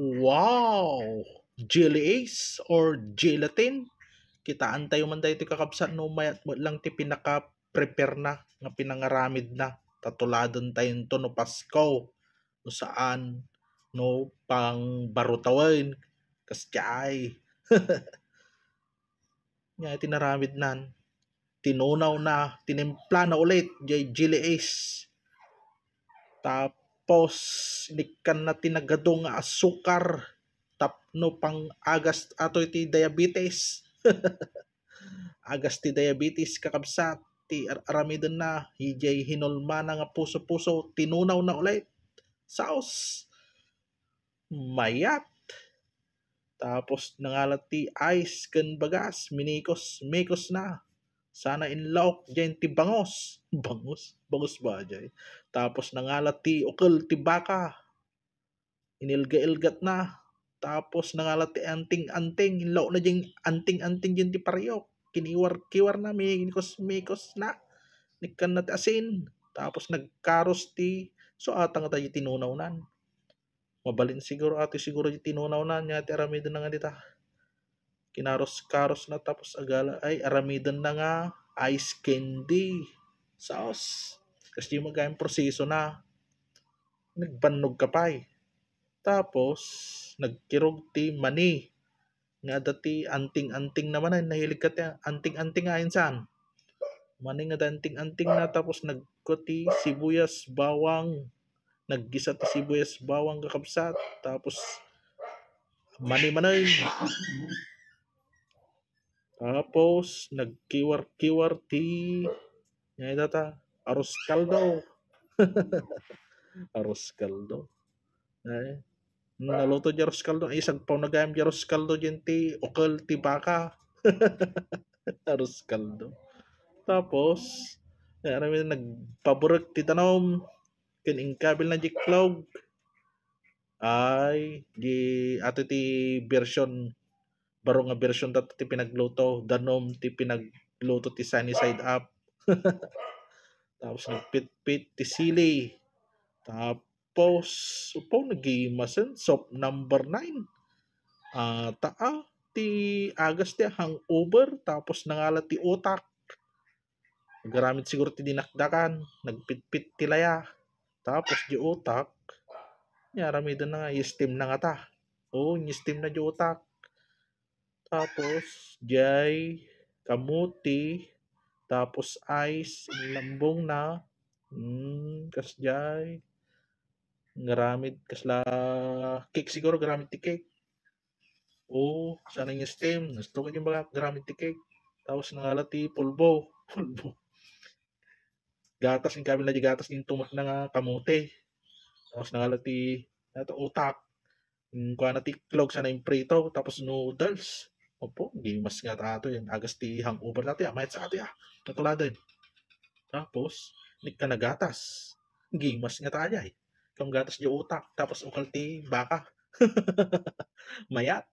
Wow! Jelly Ace or gelatin. Kitaan tayo man tayo kakabsa no may lang ti pinaka prepare na nga pinangaramid na tatuladon tayo to no Pasko no saan no pang barutawan kas kay nga tinaramid nan tinunaw na tinimpla na ulit jay jelly ace tap tapos nikan na tinagado nga asukar tapno pang agas ato iti diabetes agas ti diabetes kakabsat ti ar aramidon na hijay hinulma na nga puso-puso tinunaw na ulit saos mayat tapos nangalat ti ice ken bagas minikos mikos na sana in laok dyan ti bangos. Bangos? Bangos ba dyan? Tapos nangalat ti ukol ti baka. Inilga-ilgat na. Tapos nangalat ti anting-anting. In laok na dyan anting-anting dyan ti pariyok. Kiniwar-kiwar na. May mikos-mikos na. Nikan na ti asin. Tapos nagkaros ti so atang tayo tinunawnan. Mabalin siguro ati siguro tinunawnan niya ti aramidan na nga dita kinaros-karos na tapos agala ay aramidan na nga ice candy sauce. Kasi yung magkayang proseso na nagbanog ka pa eh. Tapos, nagkirog ti mani. Nga dati, anting-anting naman ay eh. nahilig ka ti anting-anting ayon saan. Mani nga anting-anting na tapos nagkoti sibuyas bawang. Naggisa ti sibuyas bawang kakabsat. Tapos, mani manay. Tapos, nagkiwar-kiwarti. Ngayon data, arroz caldo. arroz eh, caldo. Ay, naluto di arroz caldo. isang pao nagayam di arroz caldo dyan ti ukal ti baka. arroz caldo. Tapos, ay, eh, arami na nagpaburek ti tanom. Kiningkabil na di clog. Ay, di ato ti version baro nga version dato ti pinagluto danom ti pinagluto ti sunny side up tapos nagpitpit ti sili tapos upo nagimasan sop number 9 uh, ah, taa ti agas ti over tapos nangala ti utak nagaramit siguro ti dinakdakan, nagpitpit ti laya. Tapos di utak, niya ramido na nga, yistim na nga ta. Oo, oh, steam na di utak tapos jay, kamuti, tapos ice, lambong na, mm, kas jay, garamit, kasla, cake siguro, garamit ti cake. Oo, oh, sana yung stem, nastukan yung mga garamit ti cake. Tapos nangalati, pulbo, pulbo. Gatas, yung kami na di gatas, yung tumat na nga kamuti. Tapos nangalati, nato ano utak, yung hmm, kuha na tiklog, sana yung prito, tapos noodles. Opo, mas nga ato yan. Agas ti hangover natin. Ah. Mayat sa ati ah. Natuladan. Tapos, nik ka nagatas. mas nga tayo ay. Eh. Kung gatas di utak. Tapos ukal ti baka. Mayat.